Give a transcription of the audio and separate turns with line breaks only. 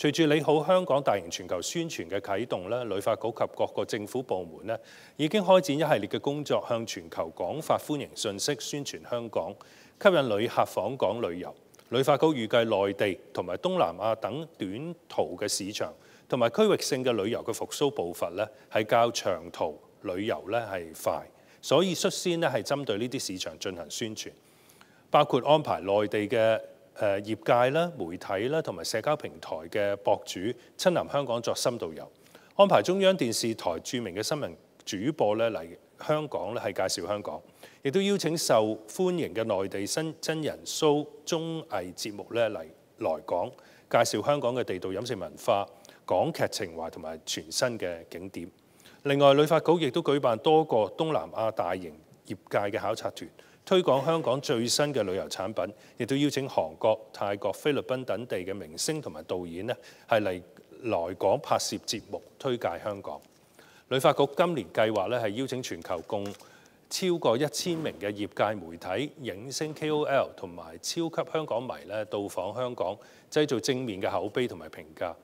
隨住你好香港大型全球宣傳嘅啟動咧，旅發局及各個政府部門咧已經開展一系列嘅工作，向全球廣發歡迎信息，宣傳香港，吸引旅客訪港旅遊。旅發局預計內地同埋東南亞等短途嘅市場同埋區域性嘅旅遊嘅復甦步伐咧係較長途旅遊咧係快，所以率先咧係針對呢啲市場進行宣傳，包括安排內地嘅。誒業界啦、媒體啦，同埋社交平台嘅博主親臨香港作深度遊，安排中央電視台著名嘅新聞主播咧嚟香港咧係介紹香港，亦都邀請受歡迎嘅內地新真人 show 綜藝節目咧嚟來港介紹香港嘅地道飲食文化、港劇情懷同埋全新嘅景點。另外，旅發局亦都舉辦多個東南亞大型。業界嘅考察團推廣香港最新嘅旅遊產品，亦都邀請韓國、泰國、菲律賓等地嘅明星同埋導演咧，係嚟來港拍攝節目推介香港。旅發局今年計劃咧係邀請全球共超過一千名嘅業界媒體影星 K.O.L 同埋超級香港迷咧到訪香港，製造正面嘅口碑同埋評價。